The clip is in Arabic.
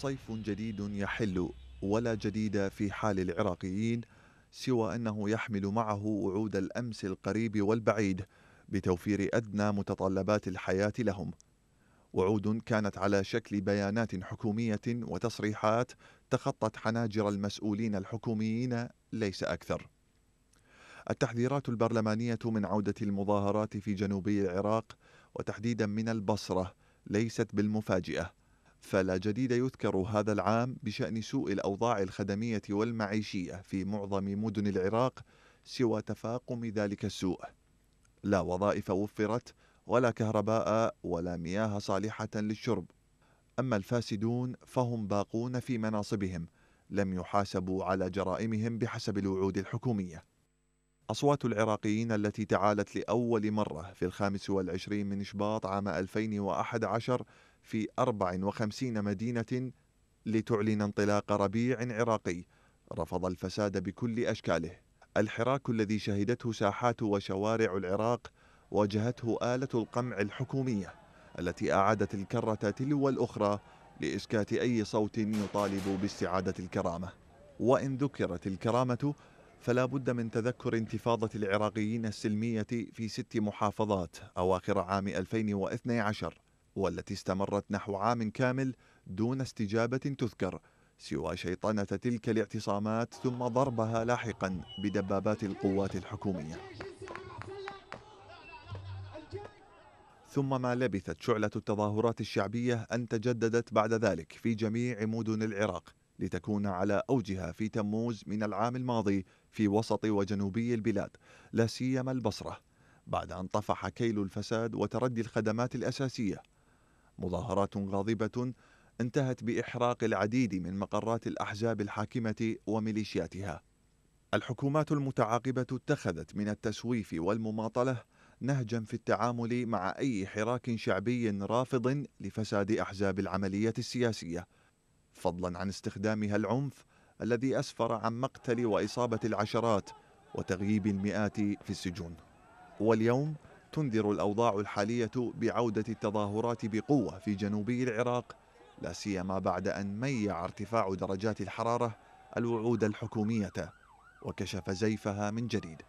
صيف جديد يحل ولا جديد في حال العراقيين سوى انه يحمل معه وعود الامس القريب والبعيد بتوفير ادنى متطلبات الحياه لهم وعود كانت على شكل بيانات حكوميه وتصريحات تخطت حناجر المسؤولين الحكوميين ليس اكثر التحذيرات البرلمانيه من عوده المظاهرات في جنوبي العراق وتحديدا من البصره ليست بالمفاجئه فلا جديد يذكر هذا العام بشأن سوء الأوضاع الخدمية والمعيشية في معظم مدن العراق سوى تفاقم ذلك السوء لا وظائف وفرت ولا كهرباء ولا مياه صالحة للشرب أما الفاسدون فهم باقون في مناصبهم لم يحاسبوا على جرائمهم بحسب الوعود الحكومية أصوات العراقيين التي تعالت لأول مرة في الخامس والعشرين من شباط عام 2011 في 54 مدينة لتعلن انطلاق ربيع عراقي رفض الفساد بكل أشكاله الحراك الذي شهدته ساحات وشوارع العراق واجهته آلة القمع الحكومية التي أعادت الكرة تلو الأخرى لإسكات أي صوت يطالب باستعادة الكرامة وإن ذكرت الكرامة فلا بد من تذكر انتفاضة العراقيين السلمية في ست محافظات أواخر عام 2012 والتي استمرت نحو عام كامل دون استجابة تذكر سوى شيطنة تلك الاعتصامات ثم ضربها لاحقا بدبابات القوات الحكومية ثم ما لبثت شعلة التظاهرات الشعبية أن تجددت بعد ذلك في جميع مدن العراق لتكون على أوجها في تموز من العام الماضي في وسط وجنوبي البلاد لا سيما البصرة بعد أن طفح كيل الفساد وتردي الخدمات الأساسية مظاهرات غاضبة انتهت بإحراق العديد من مقرات الأحزاب الحاكمة وميليشياتها. الحكومات المتعاقبة اتخذت من التسويف والمماطلة نهجا في التعامل مع أي حراك شعبي رافض لفساد أحزاب العملية السياسية، فضلا عن استخدامها العنف الذي أسفر عن مقتل وإصابة العشرات وتغييب المئات في السجون. واليوم تنذر الأوضاع الحالية بعودة التظاهرات بقوة في جنوبي العراق لا سيما بعد أن ميع ارتفاع درجات الحرارة الوعود الحكومية وكشف زيفها من جديد